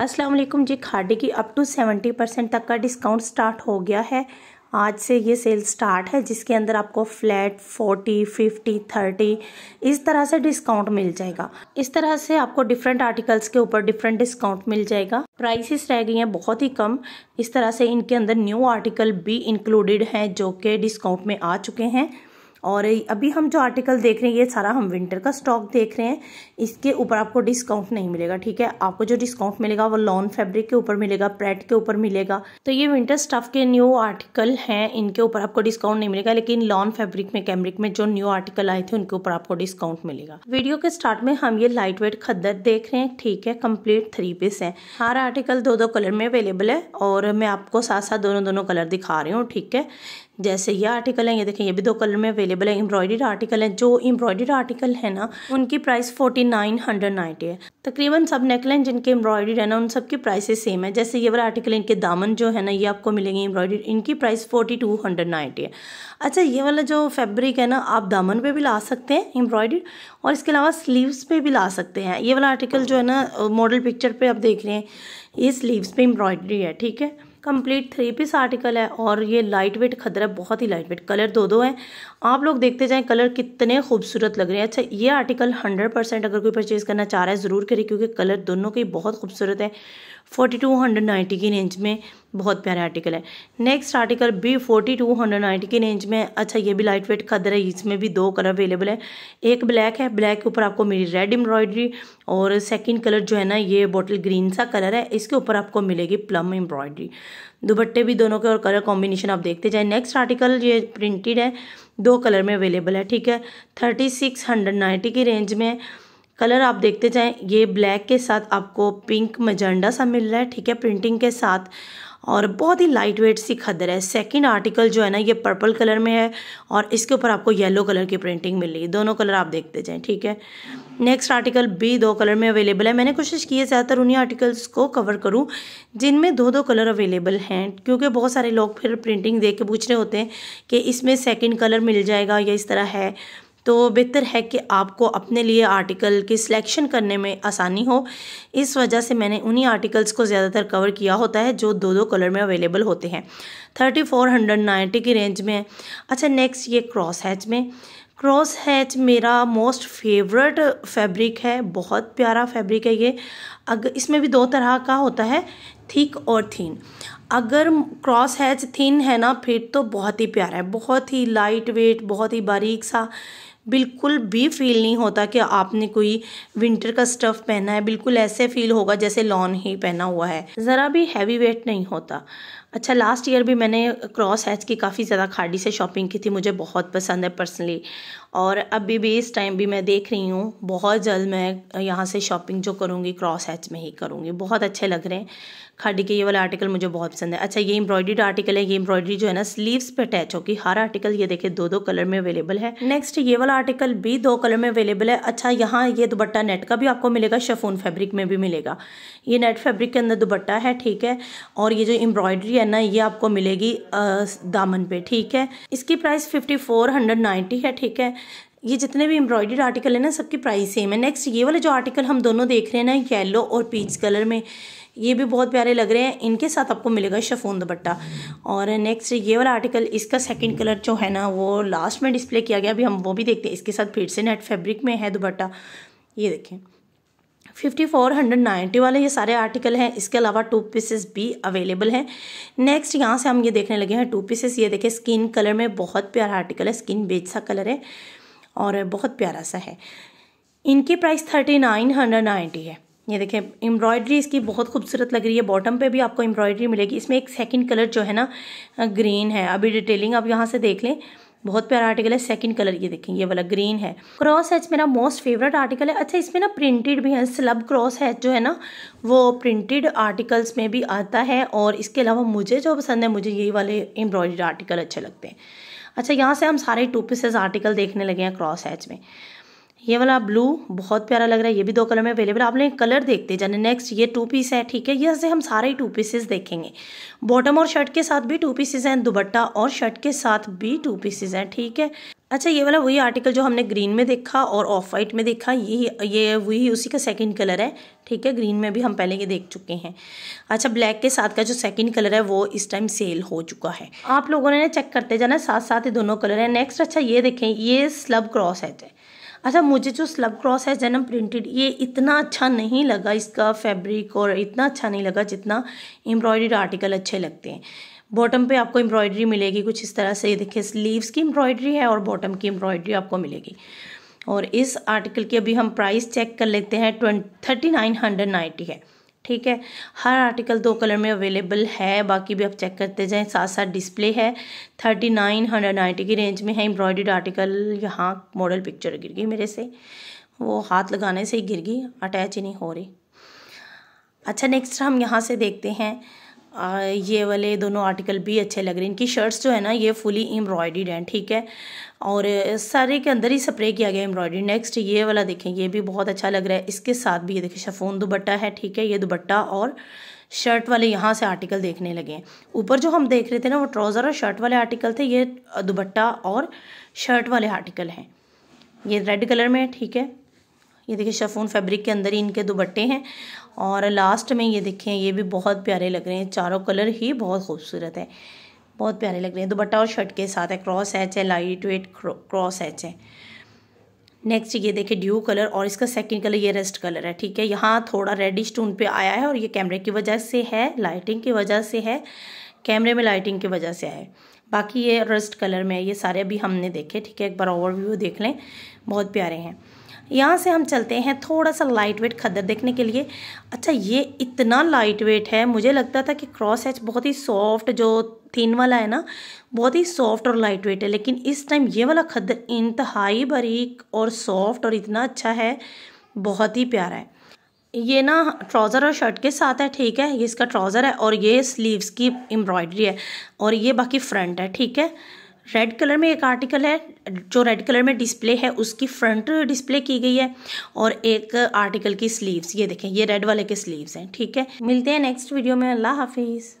अस्सलाम वालेकुम जी खाडी की अप टू सेवेंटी परसेंट तक का डिस्काउंट स्टार्ट हो गया है आज से ये सेल स्टार्ट है जिसके अंदर आपको फ्लैट फोर्टी फिफ्टी थर्टी इस तरह से डिस्काउंट मिल जाएगा इस तरह से आपको डिफरेंट आर्टिकल्स के ऊपर डिफरेंट डिस्काउंट मिल जाएगा प्राइसेस रह गई हैं बहुत ही कम इस तरह से इनके अंदर न्यू आर्टिकल भी इंक्लूडेड हैं जो कि डिस्काउंट में आ चुके हैं और अभी हम जो आर्टिकल देख रहे हैं ये सारा हम विंटर का स्टॉक देख रहे हैं इसके ऊपर आपको डिस्काउंट नहीं मिलेगा ठीक है आपको जो डिस्काउंट मिलेगा वो लॉन फैब्रिक के ऊपर मिलेगा प्रेट के ऊपर मिलेगा तो ये विंटर स्टफ के न्यू आर्टिकल हैं इनके ऊपर आपको डिस्काउंट नहीं मिलेगा लेकिन लॉन फैब्रिक में कैमरिक में जो न्यू आर्टिकल आए थे उनके ऊपर आपको डिस्काउंट मिलेगा वीडियो के स्टार्ट में हम ये लाइट वेट खद्दर देख रहे हैं ठीक है कम्प्लीट थ्री पीस है हर आर्टिकल दो दो कलर में अवेलेबल है और मैं आपको साथ साथ दोनों दोनों कलर दिखा रही हूँ ठीक है जैसे ये आर्टिकल है ये देखें ये भी दो कलर में अवेलेबल है एम्ब्रॉयडेड आर्टिकल है जो एम्ब्रॉयडेड आर्टिकल है ना उनकी price forty nine hundred ninety है तकरीबन सब नेकलाइन जिनके एम्ब्रॉयडेड है ना उन सबकी प्राइसेस सेम है जैसे ये वाला आर्टिकल इनके दामन जो है ना ये आपको मिलेंगे एम्ब्रॉयडेड इनकी price forty two hundred ninety है अच्छा ये वाला जो फैब्रिक है ना आप दामन पर भी ला सकते हैं एम्ब्रॉयडेड और इसके अलावा स्लीवस पे भी ला सकते हैं ये वाला आर्टिकल जो है ना मॉडल पिक्चर पर आप देख रहे हैं ये स्लीवस पे एम्ब्रॉयडरी है ठीक है कंप्लीट थ्री पीस आर्टिकल है और ये लाइट वेट खदरा बहुत ही लाइट वेट कलर दो दो हैं आप लोग देखते जाएं कलर कितने खूबसूरत लग रहे हैं अच्छा ये आर्टिकल हंड्रेड परसेंट अगर कोई परचेज़ करना चाह रहा है ज़रूर करें क्योंकि कलर दोनों के बहुत खूबसूरत है फोर्टी टू हंड्रेड नाइन्टी की रेंज में बहुत प्यारा आर्टिकल है नेक्स्ट आर्टिकल भी फोर्टी टू हंड्रेड नाइन्टी की रेंज में अच्छा ये भी लाइट वेट कदर है इसमें भी दो कलर अवेलेबल है एक ब्लैक है ब्लैक के ऊपर आपको मिली रेड एम्ब्रॉयडरी और सेकंड कलर जो है ना ये बॉटल ग्रीन सा कलर है इसके ऊपर आपको मिलेगी प्लम एम्ब्रॉयडरी दुपट्टे भी दोनों के और कलर कॉम्बिनेशन आप देखते जाए नेक्स्ट आर्टिकल ये प्रिंटेड है दो कलर में अवेलेबल है ठीक है थर्टी सिक्स हंड्रेड नाइन्टी की रेंज में कलर आप देखते जाएं ये ब्लैक के साथ आपको पिंक मजंडा सा मिल रहा है ठीक है प्रिंटिंग के साथ और बहुत ही लाइट वेट सी खदर है सेकंड आर्टिकल जो है ना ये पर्पल कलर में है और इसके ऊपर आपको येलो कलर की प्रिंटिंग मिल रही है दोनों कलर आप देखते जाएं ठीक है नेक्स्ट आर्टिकल भी दो कलर में अवेलेबल है मैंने कोशिश की है ज़्यादातर उन्हीं आर्टिकल्स को कवर करूँ जिनमें दो दो कलर अवेलेबल हैं क्योंकि बहुत सारे लोग फिर प्रिंटिंग देख के पूछ रहे होते हैं कि इसमें सेकेंड कलर मिल जाएगा या इस तरह है तो बेहतर है कि आपको अपने लिए आर्टिकल की सिलेक्शन करने में आसानी हो इस वजह से मैंने उन्हीं आर्टिकल्स को ज़्यादातर कवर किया होता है जो दो दो कलर में अवेलेबल होते हैं थर्टी फोर हंड्रेड नाइन्टी की रेंज में अच्छा नेक्स्ट ये क्रॉस हैच में क्रॉस हैच मेरा मोस्ट फेवरेट फैब्रिक है बहुत प्यारा फैब्रिक है ये अगर इसमें भी दो तरह का होता है थिक और थीन अगर क्रॉस हैच थीन है ना फिर तो बहुत ही प्यारा है बहुत ही लाइट वेट बहुत ही बारीक सा बिल्कुल भी फील नहीं होता कि आपने कोई विंटर का स्टफ़ पहना है बिल्कुल ऐसे फील होगा जैसे लॉन ही पहना हुआ है ज़रा भी हैवी वेट नहीं होता अच्छा लास्ट ईयर भी मैंने क्रॉस हैच की काफ़ी ज़्यादा खाड़ी से शॉपिंग की थी मुझे बहुत पसंद है पर्सनली और अभी भी इस टाइम भी मैं देख रही हूँ बहुत जल्द मैं यहाँ से शॉपिंग जो करूँगी क्रॉस हैच में ही करूँगी बहुत अच्छे लग रहे हैं खाड़ी के ये वाला आर्टिकल मुझे बहुत पसंद है अच्छा ये एम्ब्रॉयडर्ड आर्टिकल है ये एम्ब्रॉयडरी जो है ना स्लीव्स पे अटैच होगी हर आर्टिकल ये देखिए दो दो कलर में अवेलेबल है नेक्स्ट ये वाला आर्टिकल भी दो कलर में अवेलेबल है अच्छा यहाँ ये दुपट्टा नेट का भी आपको मिलेगा शेफोन फैब्रिक में भी मिलेगा ये नेट फैब्रिक के अंदर दुपट्टा है ठीक है और ये जो एम्ब्रॉयडरी है ना ये आपको मिलेगी दामन पे ठीक है इसकी price fifty four hundred ninety है ठीक है ये जितने भी एम्ब्रॉयडर्ड आर्टिकल है ना सबकी प्राइस सेम है नेक्स्ट ये वाले जो आर्टिकल हम दोनों देख रहे हैं ना येलो और पीच कलर में ये भी बहुत प्यारे लग रहे हैं इनके साथ आपको मिलेगा शफून दुपट्टा और नेक्स्ट ये वाला आर्टिकल इसका सेकंड कलर जो है ना वो लास्ट में डिस्प्ले किया गया अभी हम वो भी देखते हैं इसके साथ फिर से नेट फैब्रिक में है दुपट्टा ये देखें फिफ्टी फोर हंड्रेड नाइन्टी वाले ये सारे आर्टिकल हैं इसके अलावा टू पीसेस भी अवेलेबल हैं नेक्स्ट यहाँ से हम ये देखने लगे हैं टू पीसेस ये देखें स्किन कलर में बहुत प्यारा आर्टिकल है स्किन बेच सा कलर है और बहुत प्यारा सा है इनकी price thirty nine hundred ninety है ये देखें एम्ब्रॉयडरी इसकी बहुत खूबसूरत लग रही है बॉटम पे भी आपको एम्ब्रॉयडरी मिलेगी इसमें एक सेकंड कलर जो है ना ग्रीन है अभी डिटेलिंग आप यहाँ से देख लें बहुत प्यारा आर्टिकल है सेकंड कलर ये देखें ये वाला ग्रीन है क्रॉस हैच मेरा मोस्ट फेवरेट आर्टिकल है अच्छा इसमें ना प्रिंटेड भी है स्लब क्रॉस हैच जो है ना वो प्रिंटेड आर्टिकल्स में भी आता है और इसके अलावा मुझे जो पसंद है मुझे यही वाले एम्ब्रॉयड आर्टिकल अच्छे लगते हैं अच्छा यहाँ से हम सारे टू पीसेज आर्टिकल देखने लगे हैं क्रॉस हैच में ये वाला ब्लू बहुत प्यारा लग रहा है ये भी दो कलर में अवेलेबल आप लोग कलर देखते जाने नेक्स्ट ये टू पीस है ठीक है ये से हम सारे ही टू पीसेस देखेंगे बॉटम और शर्ट के साथ भी टू पीसेस हैं दुबट्टा और शर्ट के साथ भी टू पीसेस हैं ठीक है अच्छा ये वाला वही आर्टिकल जो हमने ग्रीन में देखा और ऑफ वाइट में देखा ये ये वही उसी का सेकंड कलर है ठीक है ग्रीन में भी हम पहले ये देख चुके हैं अच्छा ब्लैक के साथ का जो सेकंड कलर है वो इस टाइम सेल हो चुका है आप लोगों ने चेक करते जाना साथ साथ ही दोनों कलर है नेक्स्ट अच्छा ये देखें ये स्लब क्रॉस है अच्छा मुझे जो स्लब क्रॉस है जन्म प्रिंटेड ये इतना अच्छा नहीं लगा इसका फैब्रिक और इतना अच्छा नहीं लगा जितना एम्ब्रॉयडरी आर्टिकल अच्छे लगते हैं बॉटम पे आपको एम्ब्रॉयडरी मिलेगी कुछ इस तरह से ये देखिए स्लीव्स की एम्ब्रॉयडरी है और बॉटम की एम्ब्रॉयडरी आपको मिलेगी और इस आर्टिकल की अभी हम प्राइस चेक कर लेते हैं twenty thirty nine hundred ninety है ठीक है हर आर्टिकल दो कलर में अवेलेबल है बाकी भी आप चेक करते जाएं साथ साथ डिस्प्ले है थर्टी नाइन हंड्रेड नाइन्टी की रेंज में है एम्ब्रॉयडर्ड आर्टिकल यहाँ मॉडल पिक्चर गिर गई मेरे से वो हाथ लगाने से ही गिर गई अटैच ही नहीं हो रही अच्छा नेक्स्ट हम यहाँ से देखते हैं आ, ये वाले दोनों आर्टिकल भी अच्छे लग रहे हैं इनकी शर्ट्स जो है ना ये फुली एम्ब्रॉयडर्ड हैं ठीक है और सारे के अंदर ही स्प्रे किया गया एम्ब्रॉयडरी नेक्स्ट ये वाला देखें ये भी बहुत अच्छा लग रहा है इसके साथ भी ये देखें शफोन दुबट्टा है ठीक है ये दुबट्टा और शर्ट वाले यहाँ से आर्टिकल देखने लगे हैं ऊपर जो हम देख रहे थे ना वो ट्राउज़र और शर्ट वाले आर्टिकल थे ये दुबट्टा और शर्ट वाले आर्टिकल हैं ये रेड कलर में है ठीक है ये देखिए शफून फैब्रिक के अंदर ही इनके दुबट्टे हैं और लास्ट में ये देखें ये भी बहुत प्यारे लग रहे हैं चारों कलर ही बहुत खूबसूरत है बहुत प्यारे लग रहे हैं दुपट्टा और शर्ट के साथ है क्रॉस हैच है लाइट वेट क्रॉस हैच है नेक्स्ट ये देखिए ड्यू कलर और इसका सेकंड कलर ये रेस्ट कलर है ठीक है यहाँ थोड़ा रेडिश टून पे आया है और ये कैमरे की वजह से है लाइटिंग की वजह से है कैमरे में लाइटिंग की वजह से आया है बाकी ये रेस्ट कलर में ये सारे अभी हमने देखे ठीक है एक बार ओवरव्यू देख लें बहुत प्यारे हैं यहाँ से हम चलते हैं थोड़ा सा लाइट वेट खदर देखने के लिए अच्छा ये इतना लाइट वेट है मुझे लगता था कि क्रॉस हैच बहुत ही सॉफ्ट जो थिन वाला है ना बहुत ही सॉफ्ट और लाइट वेट है लेकिन इस टाइम ये वाला खद्दर इंतहाई बारीक और सॉफ्ट और इतना अच्छा है बहुत ही प्यारा है ये ना ट्राउज़र और शर्ट के साथ है ठीक है ये इसका ट्राउज़र है और ये स्लीव्स की एम्ब्रॉयडरी है और ये बाकी फ्रंट है ठीक है रेड कलर में एक आर्टिकल है जो रेड कलर में डिस्प्ले है उसकी फ्रंट डिस्प्ले की गई है और एक आर्टिकल की स्लीव्स ये देखें ये रेड वाले के स्लीव्स हैं ठीक है मिलते हैं नेक्स्ट वीडियो में अल्लाह हाफिज़